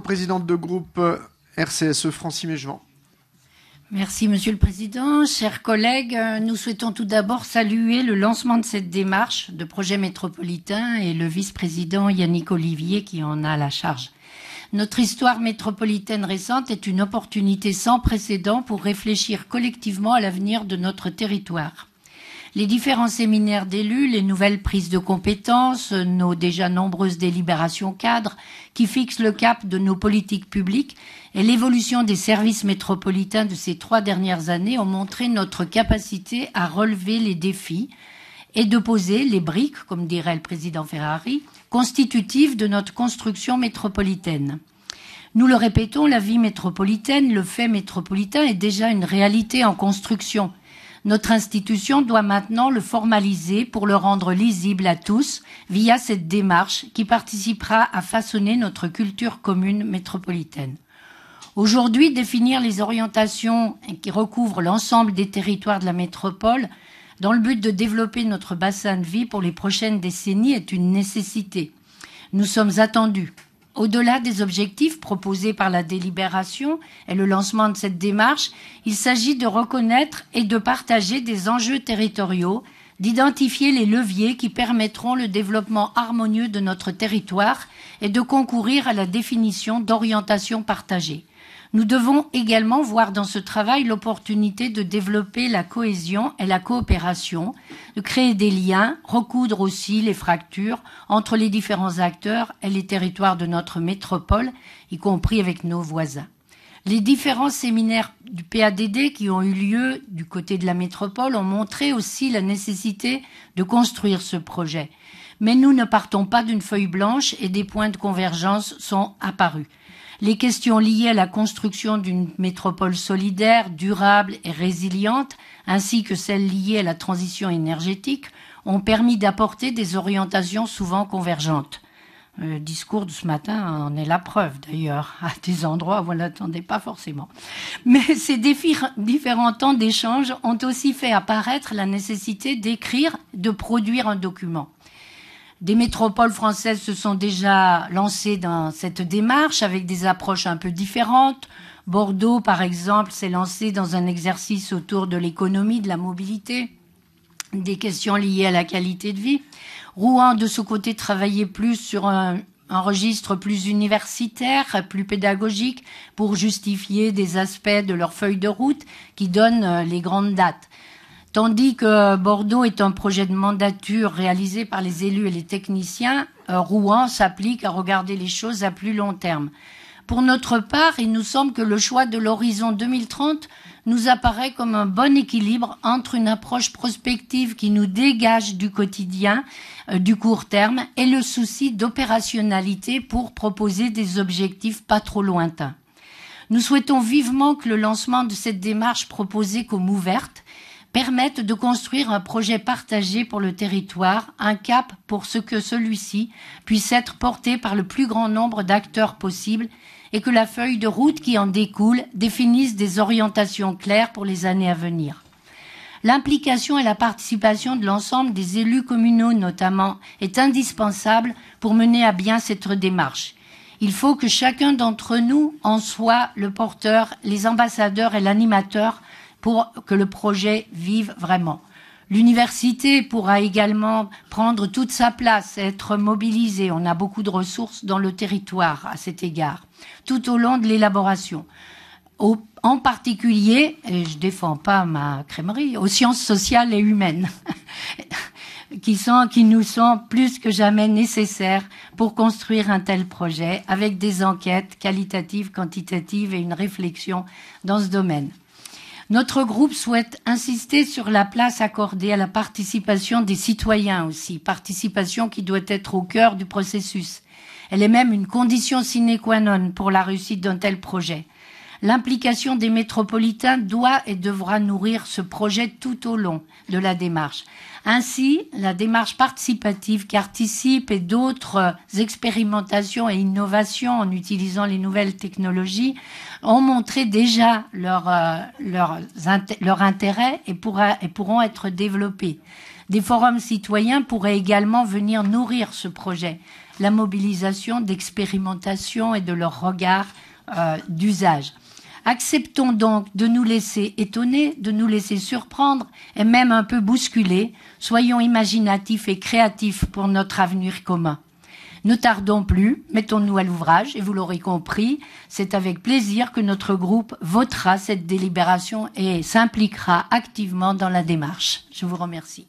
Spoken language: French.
Présidente de groupe euh, RCSE Francie Merci, Monsieur le Président. Chers collègues, euh, nous souhaitons tout d'abord saluer le lancement de cette démarche de projet métropolitain et le vice-président Yannick Olivier qui en a la charge. Notre histoire métropolitaine récente est une opportunité sans précédent pour réfléchir collectivement à l'avenir de notre territoire. Les différents séminaires d'élus, les nouvelles prises de compétences, euh, nos déjà nombreuses délibérations cadres qui fixent le cap de nos politiques publiques et l'évolution des services métropolitains de ces trois dernières années ont montré notre capacité à relever les défis et de poser les briques, comme dirait le président Ferrari, constitutives de notre construction métropolitaine. Nous le répétons, la vie métropolitaine, le fait métropolitain est déjà une réalité en construction. Notre institution doit maintenant le formaliser pour le rendre lisible à tous via cette démarche qui participera à façonner notre culture commune métropolitaine. Aujourd'hui, définir les orientations qui recouvrent l'ensemble des territoires de la métropole dans le but de développer notre bassin de vie pour les prochaines décennies est une nécessité. Nous sommes attendus. Au-delà des objectifs proposés par la délibération et le lancement de cette démarche, il s'agit de reconnaître et de partager des enjeux territoriaux d'identifier les leviers qui permettront le développement harmonieux de notre territoire et de concourir à la définition d'orientations partagées. Nous devons également voir dans ce travail l'opportunité de développer la cohésion et la coopération, de créer des liens, recoudre aussi les fractures entre les différents acteurs et les territoires de notre métropole, y compris avec nos voisins. Les différents séminaires du PADD qui ont eu lieu du côté de la métropole ont montré aussi la nécessité de construire ce projet. Mais nous ne partons pas d'une feuille blanche et des points de convergence sont apparus. Les questions liées à la construction d'une métropole solidaire, durable et résiliente, ainsi que celles liées à la transition énergétique, ont permis d'apporter des orientations souvent convergentes. Le euh, discours de ce matin en est la preuve d'ailleurs, à des endroits où on ne pas forcément. Mais ces différents temps d'échange ont aussi fait apparaître la nécessité d'écrire, de produire un document. Des métropoles françaises se sont déjà lancées dans cette démarche avec des approches un peu différentes. Bordeaux, par exemple, s'est lancé dans un exercice autour de l'économie, de la mobilité, des questions liées à la qualité de vie. Rouen, de ce côté, travaillait plus sur un, registre plus universitaire, plus pédagogique, pour justifier des aspects de leur feuille de route qui donnent euh, les grandes dates. Tandis que euh, Bordeaux est un projet de mandature réalisé par les élus et les techniciens, euh, Rouen s'applique à regarder les choses à plus long terme. Pour notre part, il nous semble que le choix de l'horizon 2030 nous apparaît comme un bon équilibre entre une approche prospective qui nous dégage du quotidien, euh, du court terme, et le souci d'opérationnalité pour proposer des objectifs pas trop lointains. Nous souhaitons vivement que le lancement de cette démarche proposée comme ouverte permette de construire un projet partagé pour le territoire, un cap pour ce que celui-ci puisse être porté par le plus grand nombre d'acteurs possibles et que la feuille de route qui en découle définisse des orientations claires pour les années à venir. L'implication et la participation de l'ensemble des élus communaux notamment est indispensable pour mener à bien cette démarche. Il faut que chacun d'entre nous en soit le porteur, les ambassadeurs et l'animateur pour que le projet vive vraiment. L'université pourra également prendre toute sa place, être mobilisée. On a beaucoup de ressources dans le territoire à cet égard, tout au long de l'élaboration. en particulier, et je ne défends pas ma crémerie, aux sciences sociales et humaines, qui, qui nous sont plus que jamais nécessaires pour construire un tel projet, avec des enquêtes qualitatives, quantitatives et une réflexion dans ce domaine. Notre groupe souhaite insister sur la place accordée à la participation des citoyens aussi, participation qui doit être au cœur du processus. Elle est même une condition sine qua non pour la réussite d'un tel projet. L'implication des métropolitains doit et devra nourrir ce projet tout au long de la démarche. Ainsi, la démarche participative qui participe et d'autres expérimentations et innovations en utilisant les nouvelles technologies ont montré déjà leur, euh, leur, intérêt et, pourra, et pourront être développés. Des forums citoyens pourraient également venir nourrir ce projet, la mobilisation d'expérimentations et de leur regard euh, d'usage. Acceptons donc de nous laisser étonner, de nous laisser surprendre et même un peu bousculer. Soyons imaginatifs et créatifs pour notre avenir commun. Ne tardons plus, mettons-nous à l'ouvrage et vous l'aurez compris, c'est avec plaisir que notre groupe votera cette délibération et s'impliquera activement dans la démarche. Je vous remercie.